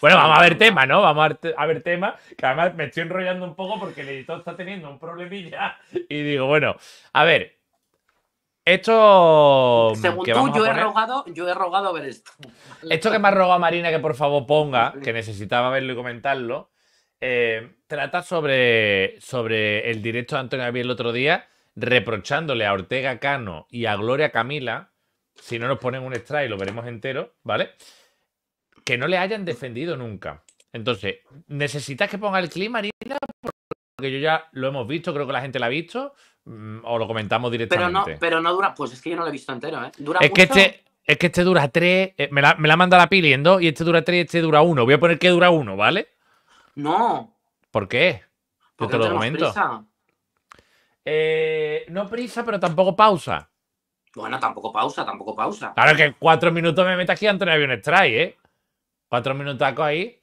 Bueno, vamos a ver tema, ¿no? Vamos a ver, tema, que además me estoy enrollando un poco porque el editor está teniendo un problemilla. Y digo, bueno, a ver. Esto. Según tú, yo, he rogado, ver esto. Esto que me ha rogado Marina que por favor ponga, que necesitaba verlo y comentarlo, eh, trata sobre, sobre el directo de Antonio Gabriel el otro día, reprochándole a Ortega Cano y a Gloria Camila, si no nos ponen un extra y lo veremos entero, ¿vale? que no le hayan defendido nunca. Entonces, ¿necesitas que ponga el clima, Marina? Porque yo ya lo hemos visto, creo que la gente la ha visto, mm, o lo comentamos directamente. Pero no, pero no dura, pues es que yo no lo he visto entero, ¿eh? ¿Dura es que este, es que este dura tres, eh, me, la, me la manda la pili en y este dura tres y este dura uno. Voy a poner que dura uno, ¿vale? No. ¿Por qué? Porque te lo eh, no prisa, pero tampoco pausa. Bueno, tampoco pausa, tampoco pausa. Claro que cuatro minutos me metas aquí Antonio Avión Strike, ¿eh? Cuatro minutacos ahí.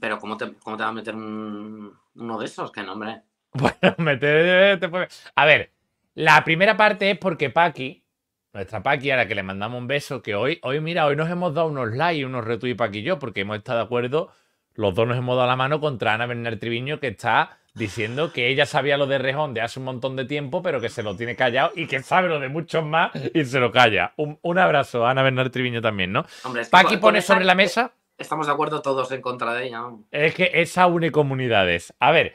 Pero ¿cómo te, cómo te va a meter uno de esos? ¿Qué nombre? Bueno, meter... Eh, a ver, la primera parte es porque Paqui, nuestra Paqui, a la que le mandamos un beso, que hoy, hoy mira, hoy nos hemos dado unos likes, unos retweets Paqui y yo, porque hemos estado de acuerdo, los dos nos hemos dado la mano contra Ana Bernard Triviño, que está diciendo que ella sabía lo de Rejón de hace un montón de tiempo, pero que se lo tiene callado y que sabe lo de muchos más y se lo calla. Un, abrazo a Ana Bernal Triviño también, ¿no? Paqui pone sobre la mesa. Estamos de acuerdo todos en contra de ella. Es que esa une comunidades. A ver,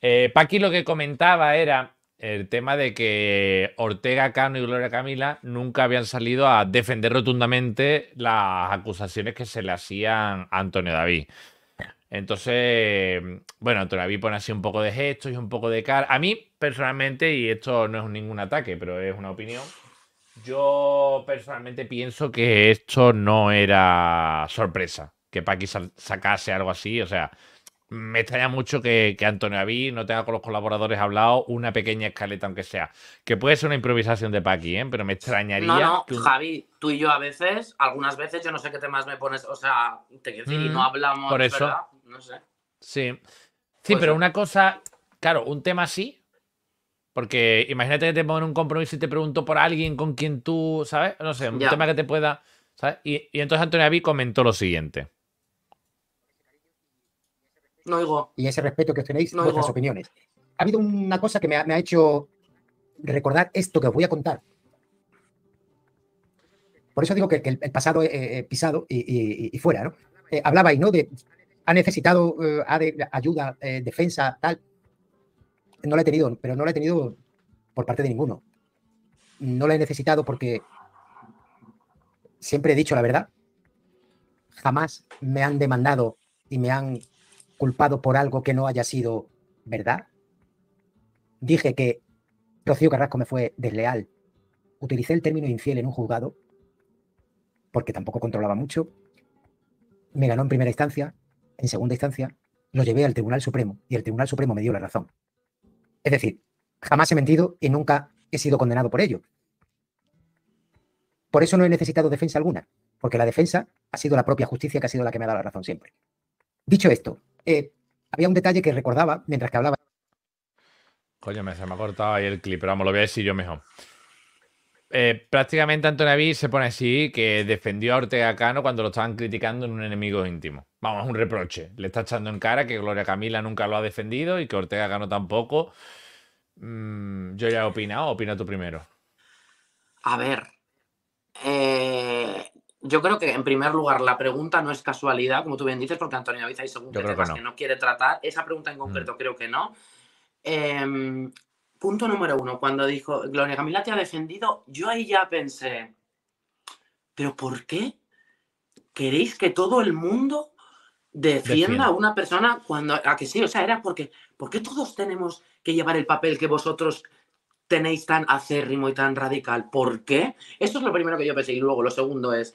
eh, Paqui lo que comentaba era el tema de que Ortega Cano y Gloria Camila nunca habían salido a defender rotundamente las acusaciones que se le hacían a Antonio David. Entonces, bueno, todavía pone así un poco de gestos y un poco de cara. A mí, personalmente, y esto no es ningún ataque, pero es una opinión, yo personalmente pienso que esto no era sorpresa, que Paki sacase algo así, o sea, me extraña mucho que, Antonio Aví no tenga con los colaboradores hablado una pequeña escaleta, aunque sea. Que puede ser una improvisación de Paqui, ¿eh? pero me extrañaría. No, no, Javi, tú y yo a veces, algunas veces, yo no sé qué temas me pones, o sea, te quiero decir, y no mm, hablamos. Por eso. ¿verdad? No sé. Sí. Sí, pero una cosa, claro, un tema así, porque imagínate que te en un compromiso y te pregunto por alguien con quien tú, ¿sabes? No sé, un tema que te pueda. ¿sabes? Y, entonces Antonio Abí comentó lo siguiente. No oigo. Y ese respeto que os tenéis no vuestras opiniones. Ha habido una cosa que me ha, hecho recordar esto que os voy a contar. Por eso digo que, el, pasado eh, eh, pisado y, fuera, ¿no? Eh, hablabais, ¿no? De ha necesitado eh, ayuda, defensa, tal. No la he tenido, pero no la he tenido por parte de ninguno. No la he necesitado porque siempre he dicho la verdad. Jamás me han demandado y me han culpado por algo que no haya sido verdad. Dije que Rocío Carrasco me fue desleal. Utilicé el término infiel en un juzgado, porque tampoco controlaba mucho. Me ganó en primera instancia, en segunda instancia, lo llevé al Tribunal Supremo y el Tribunal Supremo me dio la razón. Es decir, jamás he mentido y nunca he sido condenado por ello. Por eso no he necesitado defensa alguna, porque la defensa ha sido la propia justicia que ha sido la que me ha dado la razón siempre. Dicho esto, eh, había un detalle que recordaba mientras que hablaba. Coño, me, se me ha cortado ahí el clip, pero vamos, lo voy a decir yo mejor. Eh, prácticamente prácticamente B se pone así que defendió a Ortega Cano cuando lo estaban criticando en un enemigo íntimo. Vamos, es un reproche. Le está echando en cara que Gloria Camila nunca lo ha defendido y que Ortega Cano tampoco. Mm, yo ya he opinado, opina tú primero. A ver, eh, yo creo que, en primer lugar, la pregunta no es casualidad, como tú bien dices, porque Antonio David hay según no. que no quiere tratar. Esa pregunta en mm. concreto creo que no. Em, punto número uno, cuando dijo Gloria Camila te ha defendido, yo ahí ya pensé, ¿pero por qué queréis que todo el mundo defienda a una persona cuando a que sí? O sea, era porque, ¿por qué todos tenemos que llevar el papel que vosotros tenéis tan acérrimo y tan radical? ¿Por qué? Eso es lo primero que yo pensé. Y luego lo segundo es,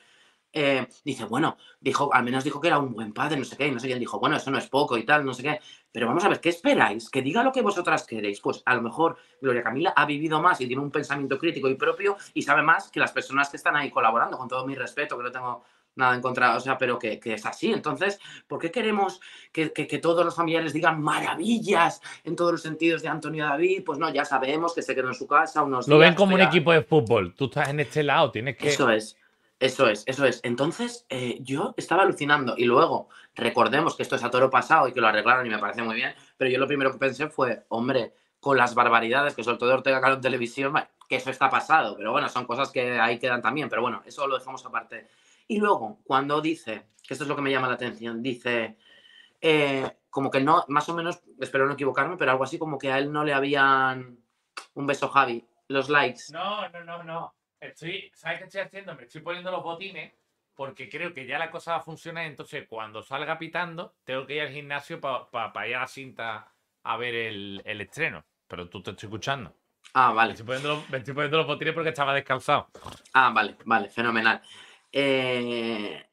eh, dice, bueno, dijo, al menos dijo que era un buen padre, no sé qué, y no sé dijo, bueno, eso no es poco y tal, no sé qué. Pero vamos a ver, ¿qué esperáis? Que diga lo que vosotras queréis. Pues a lo mejor Gloria Camila ha vivido más y tiene un pensamiento crítico y propio y sabe más que las personas que están ahí colaborando, con todo mi respeto, que no tengo nada en contra, o sea, pero que, es así. Entonces, ¿por qué queremos que, todos los familiares digan maravillas en todos los sentidos de Antonio David? Pues no, ya sabemos que se quedó en su casa unos Lo ven como un equipo de fútbol. Tú estás en este lado, tienes que... Eso es. Eso es, eso es. Entonces, eh, yo estaba alucinando y luego recordemos que esto es a toro pasado y que lo arreglaron y me parece muy bien, pero yo lo primero que pensé fue, hombre, con las barbaridades que soltó de Ortega televisión, que eso está pasado, pero bueno, son cosas que ahí quedan también, pero bueno, eso lo dejamos aparte. Y luego, cuando dice, que esto es lo que me llama la atención, dice, eh, como que no, más o menos, espero no equivocarme, pero algo así como que a él no le habían un beso Javi, los likes. No, no, no, no. Estoy, ¿sabes qué estoy haciendo? Me estoy poniendo los botines porque creo que ya la cosa va a funcionar. Entonces, cuando salga pitando, tengo que ir al gimnasio para ir a la cinta a ver el, estreno. Pero tú te estoy escuchando. Ah, vale. Me estoy poniendo los, botines porque estaba descalzado. Ah, vale, vale, fenomenal. Eh,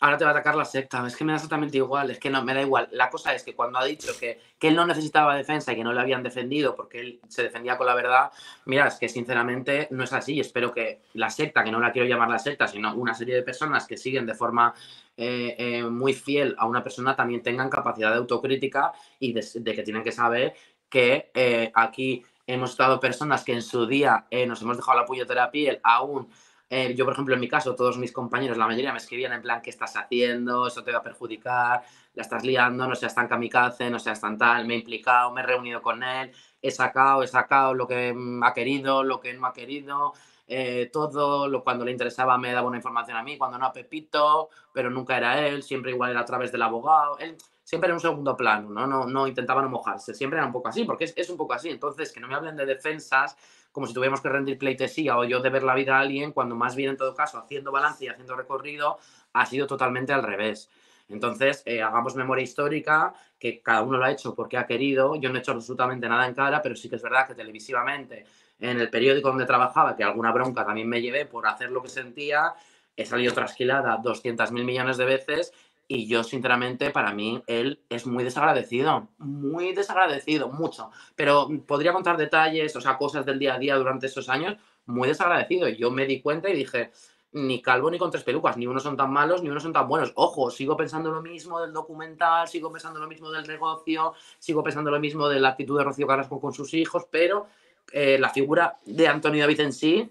ahora te va a atacar la secta. Es que me da exactamente igual, es que no, me da igual. La cosa es que cuando ha dicho que, él no necesitaba defensa y que no le habían defendido porque él se defendía con la verdad, mira, es que sinceramente no es así. Espero que la secta, que no la quiero llamar la secta, sino una serie de personas que siguen de forma eh, eh, muy fiel a una persona también tengan capacidad de autocrítica y de, que tienen que saber que eh, aquí hemos estado personas que en su día nos hemos dejado la puñetera piel aún eh, yo, por ejemplo, en mi caso, todos mis compañeros, la mayoría me escribían en plan, ¿qué estás haciendo? ¿Eso te va a perjudicar? ¿La estás liando? No seas tan kamikaze, no seas tan tal, me he implicado, me he reunido con él, he sacado, he sacado lo que ha querido, lo que no ha querido, eh, todo, lo, cuando le interesaba me daba una información a mí, cuando no a Pepito, pero nunca era él, siempre igual era a través del abogado. Él, siempre en un segundo plano, ¿no? No, no intentaban mojarse, siempre era un poco así, porque es, un poco así. Entonces, que no me hablen de defensas como si tuviéramos que rendir pleitesía o yo de ver la vida a alguien, cuando más bien en todo caso, haciendo balance y haciendo recorrido, ha sido totalmente al revés. Entonces, eh, hagamos memoria histórica, que cada uno lo ha hecho porque ha querido. Yo no he hecho absolutamente nada en cara, pero sí que es verdad que televisivamente, en el periódico donde trabajaba, que alguna bronca también me llevé por hacer lo que sentía, he salido trasquilada 200.000 millones de veces y yo, sinceramente, para mí, él es muy desagradecido, muy desagradecido, mucho. Pero podría contar detalles, o sea, cosas del día a día durante esos años, muy desagradecido. yo me di cuenta y dije, ni calvo ni con tres pelucas, ni uno son tan malos, ni unos son tan buenos. Ojo, sigo pensando lo mismo del documental, sigo pensando lo mismo del negocio, sigo pensando lo mismo de la actitud de Rocío Carrasco con sus hijos, pero eh, la figura de Antonio David en sí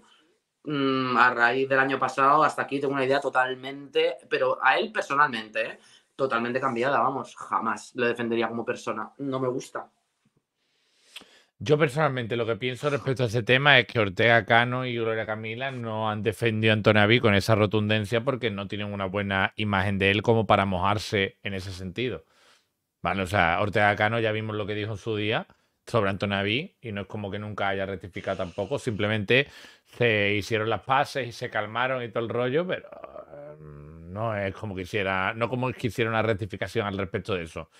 Mm, a raíz del año pasado hasta aquí tengo una idea totalmente, pero a él personalmente, ¿eh? totalmente cambiada, vamos, jamás le defendería como persona, no me gusta. Yo personalmente lo que pienso respecto a ese tema es que Ortega Cano y Gloria Camila no han defendido a Antonaví con esa rotundencia porque no tienen una buena imagen de él como para mojarse en ese sentido. Vale, o sea, Ortega Cano ya vimos lo que dijo en su día sobre Antonio Aví, y no es como que nunca haya rectificado tampoco, simplemente se hicieron las pases y se calmaron y todo el rollo, pero mm, no es como que hiciera, no como que una rectificación al respecto de eso.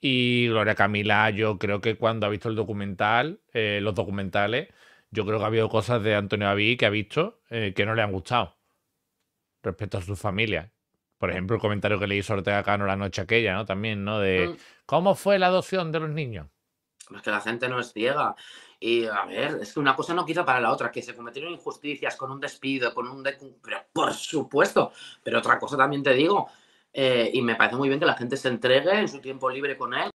Y Gloria Camila, yo creo que cuando ha visto el documental, eh, los documentales, yo creo que ha habido cosas de Antonio Aví que ha visto eh, que no le han gustado respecto a su familia. Por ejemplo, el comentario que le hizo Ortega Cano la noche aquella, ¿no? También, ¿no? De mm. cómo fue la adopción de los niños es que la gente no es ciega. Y a ver, es que una cosa no quita para la otra, que se cometieron injusticias con un despido, con un... Pero por supuesto, pero otra cosa también te digo, eh, y me parece muy bien que la gente se entregue en su tiempo libre con él,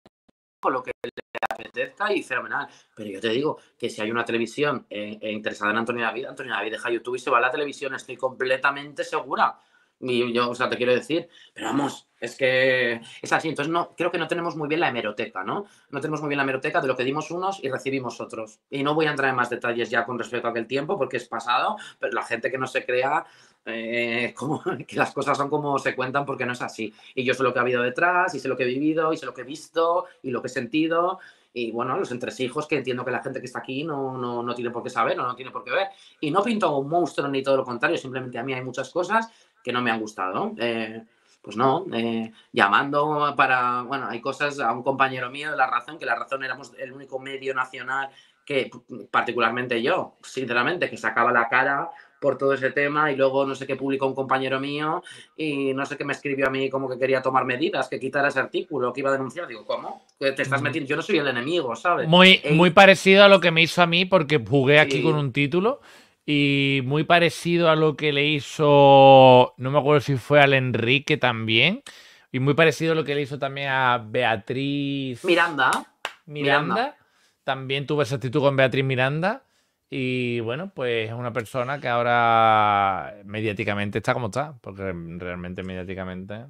con lo que le apetezca y fenomenal. Pero yo te digo que si hay una televisión eh, eh, interesada en Antonio David, Antonio David deja YouTube y se va a la televisión, estoy completamente segura. Y yo, o sea, te quiero decir, pero vamos, es que es así. Entonces, no, creo que no tenemos muy bien la hemeroteca, ¿no? No tenemos muy bien la hemeroteca de lo que dimos unos y recibimos otros. Y no voy a entrar en más detalles ya con respecto a aquel tiempo, porque es pasado, pero la gente que no se crea eh, como, que las cosas son como se cuentan porque no es así. Y yo sé lo que ha habido detrás, y sé lo que he vivido, y sé lo que he visto, y lo que he sentido. Y bueno, los entresijos que entiendo que la gente que está aquí no, no, no tiene por qué saber o no tiene por qué ver. Y no pinto un monstruo ni todo lo contrario, simplemente a mí hay muchas cosas que no me han gustado. Eh, pues no, eh, llamando para, bueno, hay cosas a un compañero mío de La Razón, que La Razón éramos el único medio nacional que, particularmente yo, sinceramente, que sacaba la cara por todo ese tema y luego no sé qué publicó un compañero mío y no sé qué me escribió a mí como que quería tomar medidas, que quitara ese artículo, que iba a denunciar. Digo, ¿cómo? Te estás metiendo, yo no soy el enemigo, ¿sabes? Muy, eh, muy parecido a lo que me hizo a mí porque jugué aquí con un título y muy parecido a lo que le hizo, no me acuerdo si fue al Enrique también, y muy parecido a lo que le hizo también a Beatriz Miranda. Miranda. También tuvo esa actitud con Beatriz Miranda. Y bueno, pues es una persona que ahora mediáticamente está como está, porque realmente mediáticamente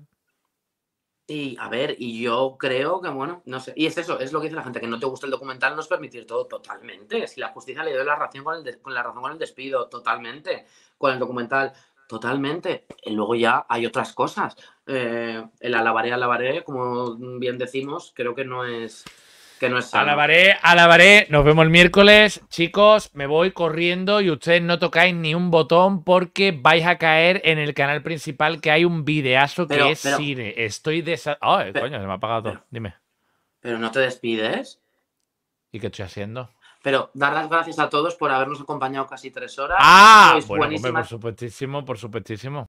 y a ver, y yo creo que, bueno, no sé. Y es eso, es lo que dice la gente, que no te gusta el documental, no es permitir todo totalmente. Si la justicia le dio la razón con el, la razón con el despido, totalmente. Con el documental, totalmente. Y luego ya hay otras cosas. Eh, el alabaré, alabaré, como bien decimos, creo que no es que no es Alabaré, alabaré. Nos vemos el miércoles. Chicos, me voy corriendo y ustedes no tocáis ni un botón porque vais a caer en el canal principal que hay un videazo que es cine. Estoy desatado. coño, se me ha apagado todo. Dime. Pero no te despides. ¿Y qué estoy haciendo? Pero dar las gracias a todos por habernos acompañado casi tres horas. Ah, bueno, por supuestísimo, por supuestísimo.